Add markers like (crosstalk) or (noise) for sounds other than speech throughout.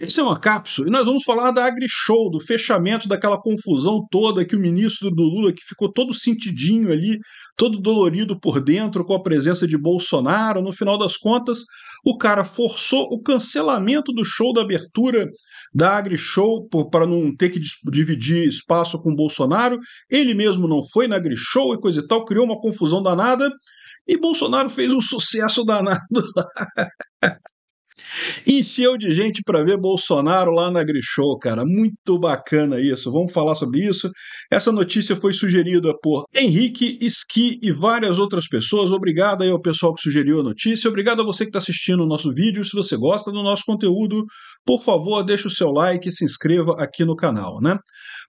Esse é uma cápsula e nós vamos falar da AgriShow, do fechamento daquela confusão toda que o ministro do Lula, que ficou todo sentidinho ali, todo dolorido por dentro com a presença de Bolsonaro, no final das contas, o cara forçou o cancelamento do show da abertura da AgriShow para não ter que dividir espaço com Bolsonaro. Ele mesmo não foi na AgriShow e coisa e tal, criou uma confusão danada. E Bolsonaro fez um sucesso danado lá. (laughs) Encheu de gente para ver Bolsonaro lá na Grishow, cara. Muito bacana isso. Vamos falar sobre isso. Essa notícia foi sugerida por Henrique Esqui e várias outras pessoas. Obrigado aí ao pessoal que sugeriu a notícia. Obrigado a você que está assistindo o nosso vídeo. Se você gosta do nosso conteúdo, por favor, deixe o seu like e se inscreva aqui no canal, né?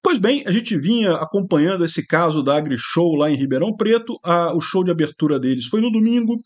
Pois bem, a gente vinha acompanhando esse caso da AgriShow lá em Ribeirão Preto, a, o show de abertura deles foi no domingo.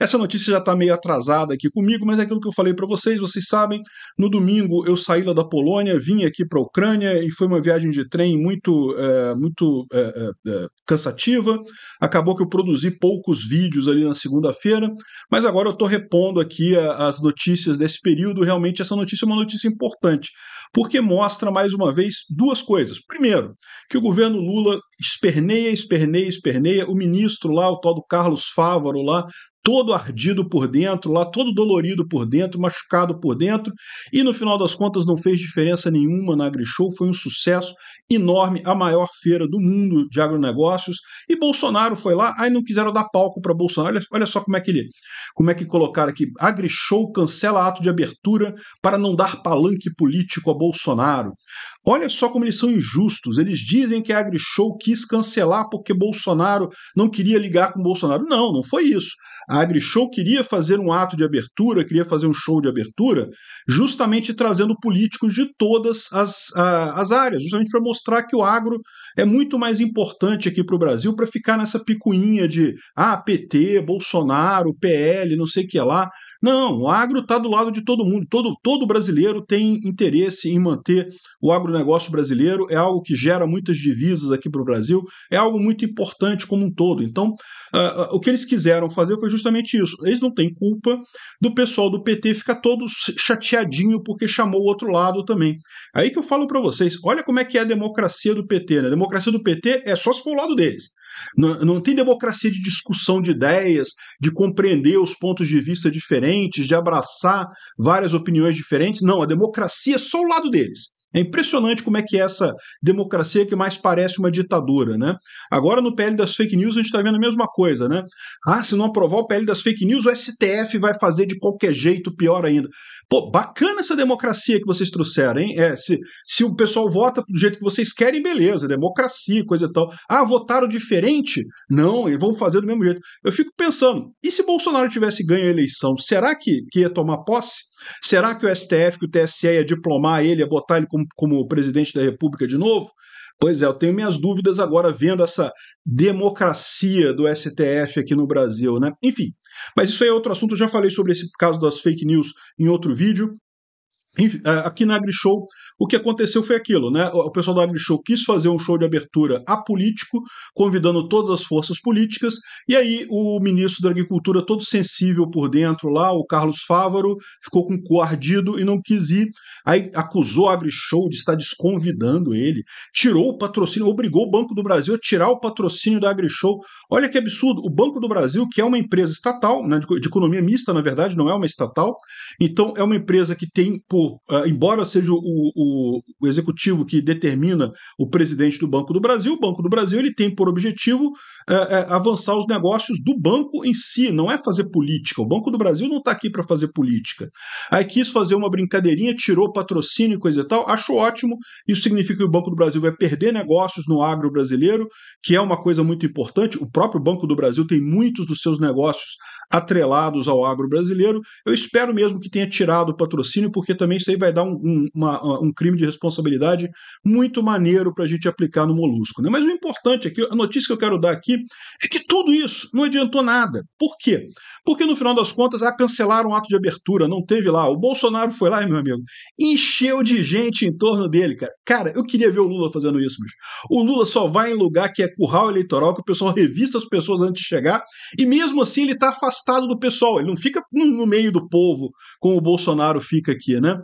Essa notícia já está meio atrasada aqui comigo, mas é aquilo que eu falei para vocês, vocês sabem, no domingo eu saí lá da Polônia, vim aqui para a Ucrânia e foi uma viagem de trem muito, é, muito é, é, é, cansativa. Acabou que eu produzi poucos vídeos ali na segunda-feira, mas agora eu estou repondo aqui a, as notícias desse período. Realmente, essa notícia é uma notícia importante, porque mostra mais uma vez duas coisas. Primeiro, que o governo Lula esperneia, esperneia, esperneia, o ministro lá, o tal do Carlos Fávaro lá, todo ardido por dentro, lá todo dolorido por dentro, machucado por dentro, e no final das contas não fez diferença nenhuma na AgriShow, foi um sucesso enorme, a maior feira do mundo de agronegócios, e Bolsonaro foi lá, aí não quiseram dar palco para Bolsonaro. Olha, olha, só como é que ele, como é que colocaram aqui, AgriShow cancela ato de abertura para não dar palanque político a Bolsonaro. Olha só como eles são injustos. Eles dizem que a AgriShow quis cancelar porque Bolsonaro não queria ligar com Bolsonaro. Não, não foi isso. A AgriShow queria fazer um ato de abertura, queria fazer um show de abertura, justamente trazendo políticos de todas as, as áreas, justamente para mostrar que o agro é muito mais importante aqui para o Brasil para ficar nessa picuinha de ah, PT, Bolsonaro, PL, não sei o que lá. Não, o agro está do lado de todo mundo. Todo, todo brasileiro tem interesse em manter o agronegócio brasileiro, é algo que gera muitas divisas aqui para o Brasil, é algo muito importante como um todo. Então, uh, uh, o que eles quiseram fazer foi justamente isso. Eles não têm culpa do pessoal do PT ficar todo chateadinho porque chamou o outro lado também. Aí que eu falo para vocês: olha como é que é a democracia do PT. Né? A democracia do PT é só se for o lado deles. Não, não tem democracia de discussão de ideias, de compreender os pontos de vista diferentes diferentes, de abraçar várias opiniões diferentes. Não, a democracia é só o lado deles. É impressionante como é que é essa democracia que mais parece uma ditadura, né? Agora no PL das fake news a gente está vendo a mesma coisa, né? Ah, se não aprovar o PL das fake news, o STF vai fazer de qualquer jeito, pior ainda. Pô, bacana essa democracia que vocês trouxeram, hein? É, se, se o pessoal vota do jeito que vocês querem, beleza, democracia, coisa e tal. Ah, votaram diferente? Não, eles vão fazer do mesmo jeito. Eu fico pensando, e se Bolsonaro tivesse ganho a eleição, será que, que ia tomar posse? Será que o STF, que o TSE ia diplomar ele, ia botar ele como, como presidente da República de novo? Pois é, eu tenho minhas dúvidas agora vendo essa democracia do STF aqui no Brasil, né? Enfim, mas isso aí é outro assunto, eu já falei sobre esse caso das fake news em outro vídeo. É, aqui na AgriShow, o que aconteceu foi aquilo, né? O pessoal da AgriShow quis fazer um show de abertura apolítico, convidando todas as forças políticas, e aí o ministro da Agricultura, todo sensível por dentro lá, o Carlos Fávaro, ficou com coardido e não quis ir. Aí acusou a AgriShow de estar desconvidando ele, tirou o patrocínio, obrigou o Banco do Brasil a tirar o patrocínio da AgriShow. Olha que absurdo, o Banco do Brasil, que é uma empresa estatal, né, de economia mista, na verdade, não é uma estatal, então é uma empresa que tem por eh, embora seja o, o, o, executivo que determina o presidente do Banco do Brasil, o Banco do Brasil ele tem por objetivo eh, eh, avançar os negócios do banco em si, não é fazer política. O Banco do Brasil não está aqui para fazer política. Aí quis fazer uma brincadeirinha, tirou patrocínio e coisa e tal, acho ótimo. Isso significa que o Banco do Brasil vai perder negócios no agro brasileiro, que é uma coisa muito importante. O próprio Banco do Brasil tem muitos dos seus negócios atrelados ao agro brasileiro. Eu espero mesmo que tenha tirado o patrocínio, porque também também isso aí vai dar um, um, uma, um crime de responsabilidade muito maneiro para a gente aplicar no molusco. Né? Mas o importante aqui, a notícia que eu quero dar aqui, é que tudo isso não adiantou nada. Por quê? Porque no final das contas, ah, cancelaram o ato de abertura, não teve lá. O Bolsonaro foi lá, meu amigo, encheu de gente em torno dele, cara. Cara, eu queria ver o Lula fazendo isso, bicho. O Lula só vai em lugar que é curral eleitoral, que o pessoal revista as pessoas antes de chegar, e mesmo assim ele está afastado do pessoal, ele não fica no meio do povo como o Bolsonaro fica aqui, né?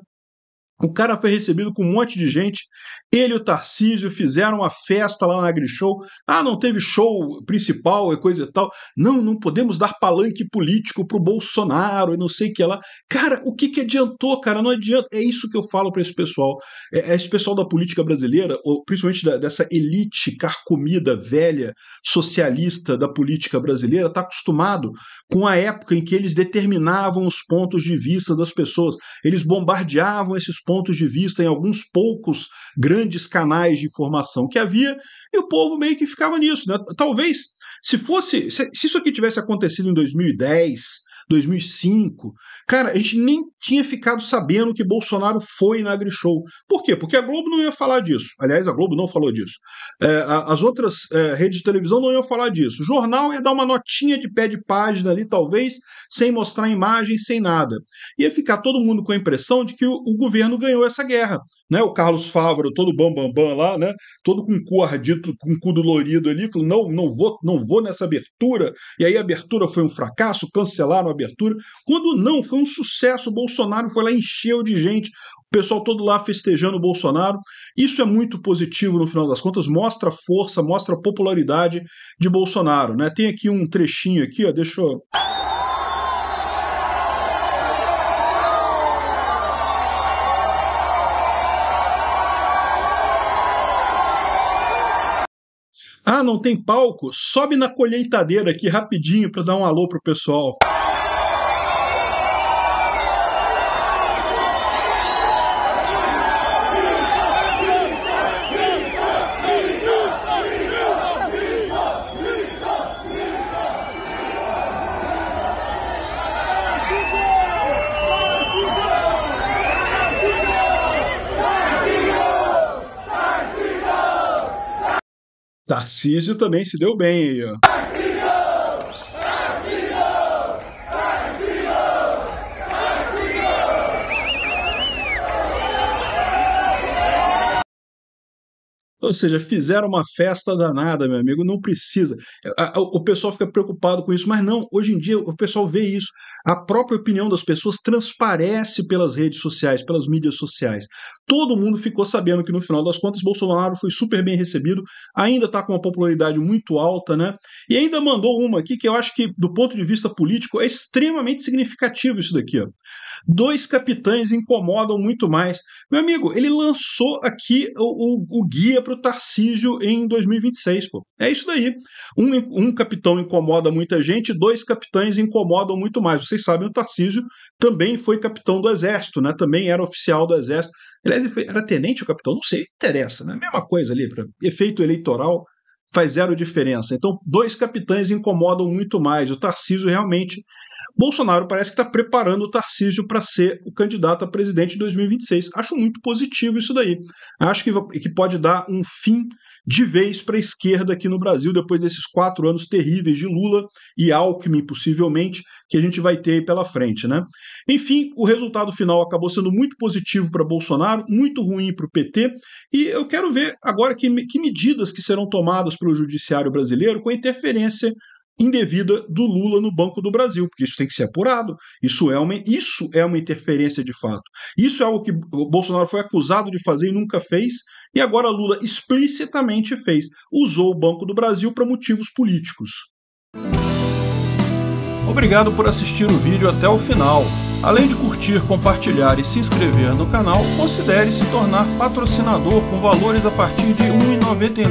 O cara foi recebido com um monte de gente. Ele e o Tarcísio fizeram uma festa lá na AgriShow. Ah, não teve show principal e coisa e tal. Não, não podemos dar palanque político pro Bolsonaro e não sei o que lá. Cara, o que, que adiantou, cara? Não adianta. É isso que eu falo para esse pessoal. É, é, esse pessoal da política brasileira, ou principalmente da, dessa elite carcomida, velha, socialista da política brasileira, tá acostumado com a época em que eles determinavam os pontos de vista das pessoas. Eles bombardeavam esses pontos pontos de vista em alguns poucos grandes canais de informação que havia, e o povo meio que ficava nisso. Né? Talvez, se fosse, se, se isso aqui tivesse acontecido em 2010, 2005. Cara, a gente nem tinha ficado sabendo que Bolsonaro foi na AgriShow. Por quê? Porque a Globo não ia falar disso. Aliás, a Globo não falou disso. É, as outras é, redes de televisão não iam falar disso. O jornal ia dar uma notinha de pé de página ali, talvez, sem mostrar imagem, sem nada. Ia ficar todo mundo com a impressão de que o, o governo ganhou essa guerra né? O Carlos Fávaro, todo bambambam bam, bam lá, né? Todo com o cu ardido, com o cu dolorido ali, falou: não, não vou, não vou nessa abertura. E aí a abertura foi um fracasso, cancelaram a abertura. Quando não, foi um sucesso. O Bolsonaro foi lá, encheu de gente, o pessoal todo lá festejando o Bolsonaro. Isso é muito positivo no final das contas, mostra força, mostra popularidade de Bolsonaro, né? Tem aqui um trechinho aqui, ó, deixa eu não tem palco? Sobe na colheitadeira aqui rapidinho para dar um alô pro pessoal. Tarcísio também se deu bem aí, ó. Ou seja, fizeram uma festa danada, meu amigo, não precisa. O pessoal fica preocupado com isso, mas não, hoje em dia o pessoal vê isso. A própria opinião das pessoas transparece pelas redes sociais, pelas mídias sociais todo mundo ficou sabendo que no final das contas Bolsonaro foi super bem recebido, ainda está com uma popularidade muito alta, né? E ainda mandou uma aqui que eu acho que, do ponto de vista político, é extremamente significativo isso daqui. Ó. Dois capitães incomodam muito mais. Meu amigo, ele lançou aqui o, o, o guia para o Tarcísio em 2026, pô. É isso daí. Um, um capitão incomoda muita gente, dois capitães incomodam muito mais. Vocês sabem, o Tarcísio também foi capitão do Exército, né? Também era oficial do Exército Aliás, ele foi, era tenente ou capitão? Não sei, interessa, né? Mesma coisa ali, para efeito eleitoral faz zero diferença. Então, dois capitães incomodam muito mais. O Tarcísio realmente Bolsonaro parece que está preparando o Tarcísio para ser o candidato a presidente em 2026. Acho muito positivo isso daí. Acho que, que pode dar um fim de vez para a esquerda aqui no Brasil, depois desses quatro anos terríveis de Lula e Alckmin, possivelmente, que a gente vai ter aí pela frente. Né? Enfim, o resultado final acabou sendo muito positivo para Bolsonaro, muito ruim para o PT, e eu quero ver agora que, que medidas que serão tomadas pelo judiciário brasileiro com a interferência indevida do Lula no Banco do Brasil, porque isso tem que ser apurado. Isso é uma, isso é uma interferência de fato. Isso é algo que Bolsonaro foi acusado de fazer e nunca fez, e agora Lula explicitamente fez. Usou o Banco do Brasil para motivos políticos. Obrigado por assistir o vídeo até o final. Além de curtir, compartilhar e se inscrever no canal, considere se tornar patrocinador com valores a partir de R$ 1,99